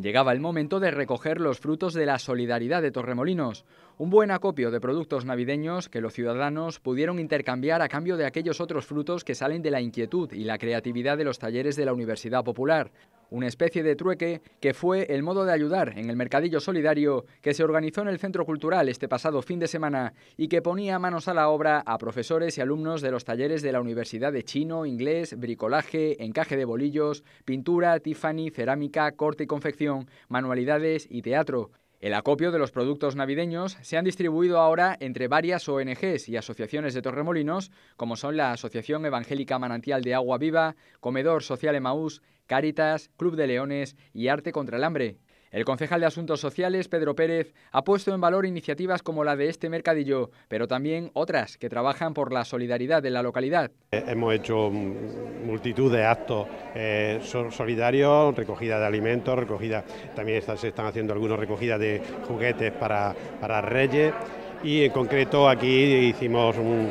Llegaba el momento de recoger los frutos de la solidaridad de Torremolinos, un buen acopio de productos navideños que los ciudadanos pudieron intercambiar a cambio de aquellos otros frutos que salen de la inquietud y la creatividad de los talleres de la Universidad Popular una especie de trueque que fue el modo de ayudar en el mercadillo solidario que se organizó en el Centro Cultural este pasado fin de semana y que ponía manos a la obra a profesores y alumnos de los talleres de la Universidad de Chino, Inglés, Bricolaje, Encaje de Bolillos, Pintura, Tiffany, Cerámica, Corte y Confección, Manualidades y Teatro. El acopio de los productos navideños se han distribuido ahora entre varias ONGs y asociaciones de Torremolinos, como son la Asociación Evangélica Manantial de Agua Viva, Comedor Social Emaús, Cáritas, Club de Leones y Arte contra el Hambre. El concejal de Asuntos Sociales, Pedro Pérez, ha puesto en valor iniciativas como la de este mercadillo, pero también otras que trabajan por la solidaridad de la localidad. Eh, hemos hecho multitud de actos eh, solidarios, recogida de alimentos, recogida, también se están haciendo algunas recogidas de juguetes para, para Reyes y en concreto aquí hicimos un,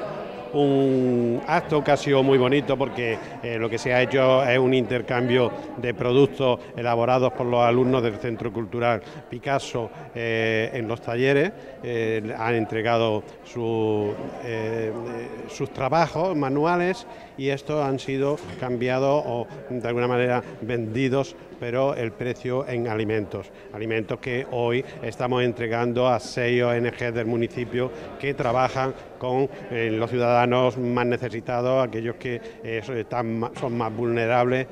un acto que ha sido muy bonito porque eh, lo que se ha hecho es un intercambio de productos elaborados por los alumnos del Centro Cultural Picasso eh, en los talleres. Eh, han entregado sus trabajos manuales y estos han sido cambiados o de alguna manera vendidos pero el precio en alimentos, alimentos que hoy estamos entregando a seis ONG del municipio que trabajan con los ciudadanos más necesitados, aquellos que eh, son más vulnerables.